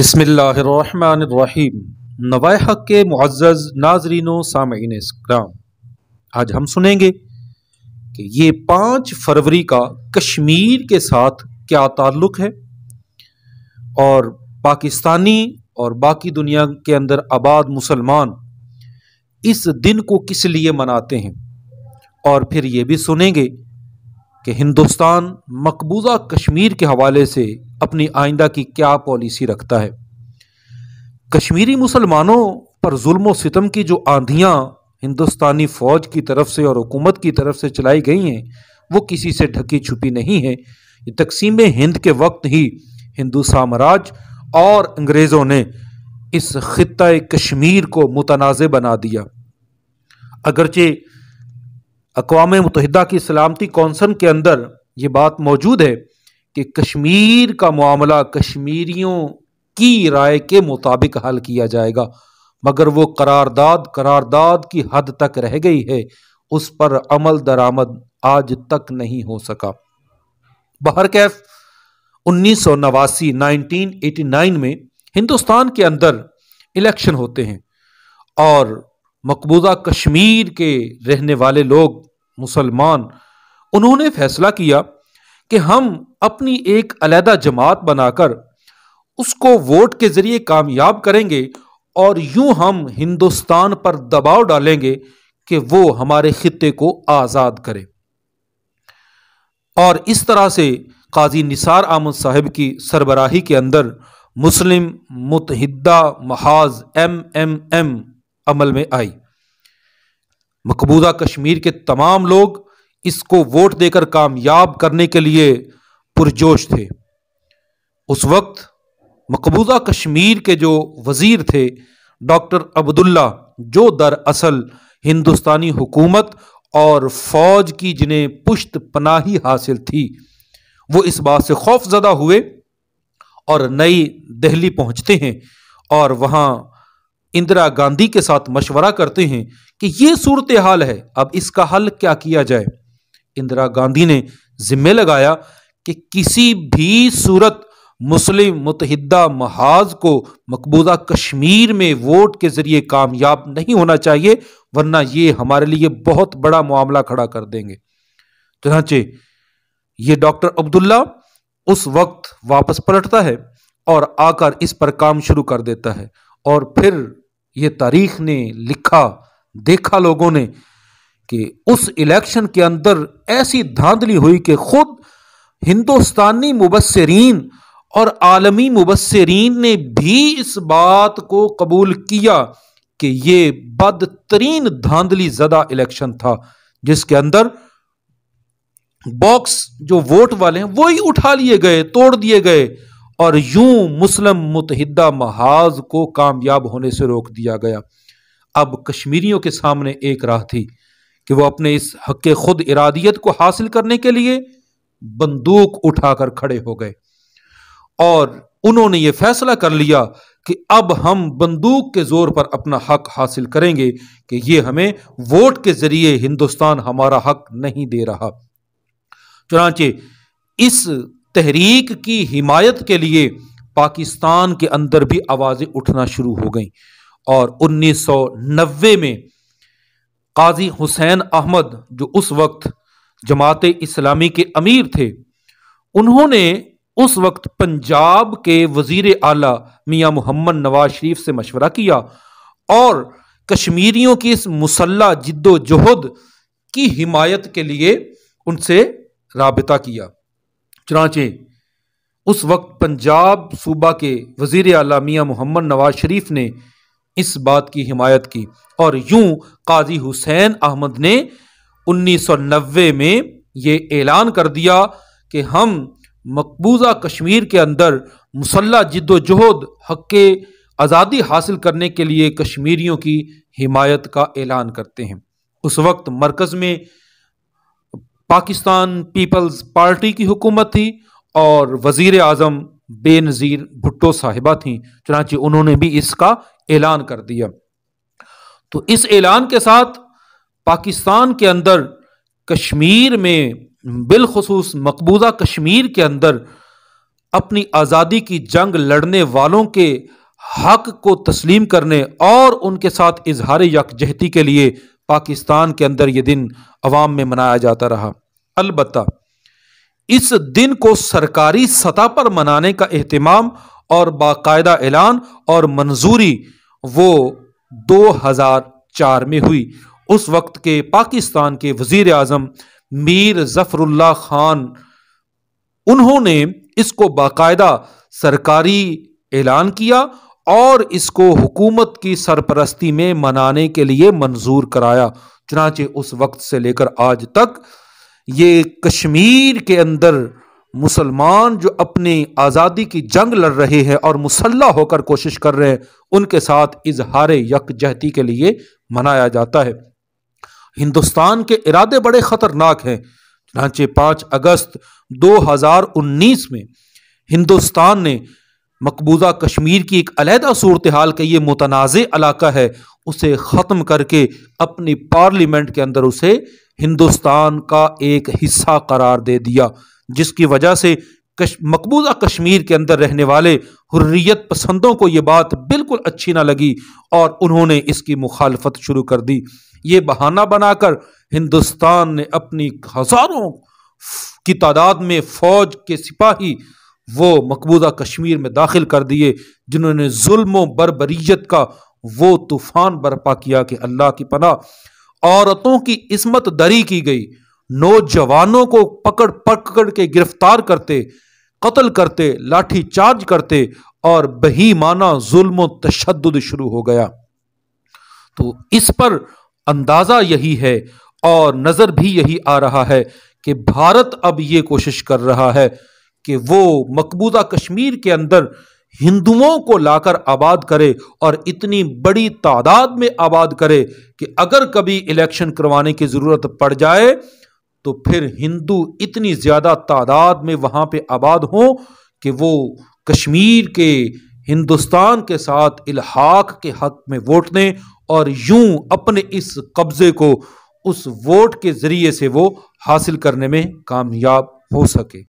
बिसमीम नवाय हक के मुआज़ नाजरीनो सामीन इस्लाम आज हम सुनेंगे कि ये पाँच फरवरी का कश्मीर के साथ क्या ताल्लुक़ है और पाकिस्तानी और बाकी दुनिया के अंदर आबाद मुसलमान इस दिन को किस लिए मनाते हैं और फिर ये भी सुनेंगे कि हिंदुस्तान मकबूजा कश्मीर के हवाले से अपनी आइंदा की क्या पॉलिसी रखता है कश्मीरी मुसलमानों पर जुल्म सितम की जो आंधियाँ हिंदुस्तानी फ़ौज की तरफ से और हुकूमत की तरफ से चलाई गई हैं वो किसी से ढकी छुपी नहीं है तकसीम हिंद के वक्त ही हिंदू साम्राज्य और अंग्रेज़ों ने इस खत् कश्मीर को मुतनाज़ बना दिया अगरचे अकवा मुतहदा की सलामती कौंसन के अंदर ये बात मौजूद है कि कश्मीर का मामला कश्मीरियों की राय के मुताबिक हल किया जाएगा मगर वो करारदाद करारदाद की हद तक रह गई है उस पर अमल दरामद आज तक नहीं हो सका बहर कैफ उन्नीस सौ नवासी नाइनटीन एटी नाइन में हिंदुस्तान के अंदर इलेक्शन होते हैं और मकबूजा कश्मीर के रहने वाले लोग मुसलमान उन्होंने फैसला किया कि हम अपनी एक अलहदा जमात बनाकर उसको वोट के ज़रिए कामयाब करेंगे और यूं हम हिंदुस्तान पर दबाव डालेंगे कि वो हमारे ख़त्े को आज़ाद करे और इस तरह से काजी निसार आमद साहब की सरबराही के अंदर Muslim Muttahida Mahaz M M M अमल में आई मकबूजा कश्मीर के तमाम लोग इसको वोट देकर कामयाब करने के लिए पुरजोश थे उस वक्त मकबूजा कश्मीर के जो वज़ीर थे डॉक्टर अब्दुल्ला जो दरअसल हिंदुस्तानी हुकूमत और फौज की जिन्हें पुश्त पनाही हासिल थी वो इस बात से खौफ ज़दा हुए और नई दिल्ली पहुंचते हैं और वहाँ इंदिरा गांधी के साथ मशवरा करते हैं कि ये सूरत हाल है अब इसका हल क्या किया जाए इंदिरा गांधी ने जिम्मे लगाया कि किसी भी सूरत मुस्लिम मुतहदा महाज को मकबूजा कश्मीर में वोट के ज़रिए कामयाब नहीं होना चाहिए वरना ये हमारे लिए बहुत बड़ा मामला खड़ा कर देंगे चनाचे तो ये डॉक्टर अब्दुल्ला उस वक्त वापस पलटता है और आकर इस पर काम शुरू कर देता है और फिर ये तारीख ने लिखा देखा लोगों ने कि उस इलेक्शन के अंदर ऐसी धांधली हुई कि खुद हिंदुस्तानी मुबसरीन और आलमी मुबसरीन ने भी इस बात को कबूल किया कि ये बदतरीन धांधली ज़दा इलेक्शन था जिसके अंदर बॉक्स जो वोट वाले हैं वो ही उठा लिए गए तोड़ दिए गए और यूं मुस्लिम मुतहदा महाज को कामयाब होने से रोक दिया गया अब कश्मीरियों के सामने एक राह थी कि वो अपने इस हक के खुद इरादियत को हासिल करने के लिए बंदूक उठाकर खड़े हो गए और उन्होंने ये फैसला कर लिया कि अब हम बंदूक के ज़ोर पर अपना हक हासिल करेंगे कि ये हमें वोट के ज़रिए हिंदुस्तान हमारा हक नहीं दे रहा चुनाचे इस तहरीक की हिमायत के लिए पाकिस्तान के अंदर भी आवाज़ें उठना शुरू हो गई और 1990 में काजी हुसैन अहमद जो उस वक्त जमात इस्लामी के अमीर थे उन्होंने उस वक्त पंजाब के वजीर आला मियाँ मोहम्मद नवाज शरीफ से मशवरा किया और कश्मीरियों की इस मुसल्ला जिद्दोजहद की हिमायत के लिए उनसे रबता किया चुनाचे उस वक्त पंजाब सूबा के वजीर अला मियाँ मोहम्मद नवाज शरीफ ने इस बात की हिमायत की और यूं काजी हुसैन अहमद ने 1990 में ये ऐलान कर दिया कि हम मकबूजा कश्मीर के अंदर मुसल्ला जिद्दोजहद हक आज़ादी हासिल करने के लिए कश्मीरियों की हिमायत का ऐलान करते हैं उस वक्त मरकज़ में पाकिस्तान पीपल्स पार्टी की हुकूमत थी और वज़ी अजम बेनज़ीर भुट्टो साहिबा थी चुनाचे उन्होंने भी इसका ऐलान कर दिया तो इस ऐलान के साथ पाकिस्तान के अंदर कश्मीर में बिलखसूस मकबूजा कश्मीर के अंदर अपनी आज़ादी की जंग लड़ने वालों के हक को तस्लीम करने और उनके साथ इजहार यकजहती के लिए पाकिस्तान के अंदर ये दिन अवाम में मनाया जाता रहा अलबत्ता इस दिन को सरकारी सतह पर मनाने का अहतमाम और बाकायदा ऐलान और मंजूरी वो 2004 में हुई उस वक्त के पाकिस्तान के वजीर आजम मीर जफरुल्ला खान उन्होंने इसको बाकायदा सरकारी ऐलान किया और इसको हुकूमत की सरपरस्ती में मनाने के लिए मंजूर कराया चुनाचे उस वक्त से लेकर आज तक ये कश्मीर के अंदर मुसलमान जो अपनी आज़ादी की जंग लड़ रहे हैं और मुसल्ला होकर कोशिश कर रहे हैं उनके साथ इजहार यकजहती के लिए मनाया जाता है हिंदुस्तान के इरादे बड़े ख़तरनाक हैं चनाचे पाँच अगस्त 2019 में हिंदुस्तान ने मकबूजा कश्मीर की एक अलहदा सूरत हाल का ये मुतनाज़ इलाका है उसे ख़त्म करके अपनी पार्लियामेंट के अंदर उसे हिंदुस्तान का एक हिस्सा करार दे दिया जिसकी वजह से कश, मकबूजा कश्मीर के अंदर रहने वाले हुर्रियत पसंदों को ये बात बिल्कुल अच्छी ना लगी और उन्होंने इसकी मुखालफत शुरू कर दी ये बहाना बनाकर हिंदुस्तान ने अपनी हज़ारों की तादाद में फ़ौज के सिपाही वो मकबूजा कश्मीर में दाखिल कर दिए जिन्होंने जुल्म बरबरीत का वो तूफान बर्पा किया कि अल्लाह की पनाह औरतों की इसमत दरी की गई नौजवानों को पकड़ पकड़ के गिरफ्तार करते कत्ल करते लाठी चार्ज करते और बहीमाना जुल्म तशद शुरू हो गया तो इस पर अंदाज़ा यही है और नज़र भी यही आ रहा है कि भारत अब ये कोशिश कर रहा है कि वो मकबूजा कश्मीर के अंदर हिंदुओं को लाकर आबाद करे और इतनी बड़ी तादाद में आबाद करे कि अगर कभी इलेक्शन करवाने की ज़रूरत पड़ जाए तो फिर हिंदू इतनी ज़्यादा तादाद में वहाँ पे आबाद हों कि वो कश्मीर के हिंदुस्तान के साथ इलाहाक के हक में वोट दें और यूं अपने इस कब्ज़े को उस वोट के ज़रिए से वो हासिल करने में कामयाब हो सके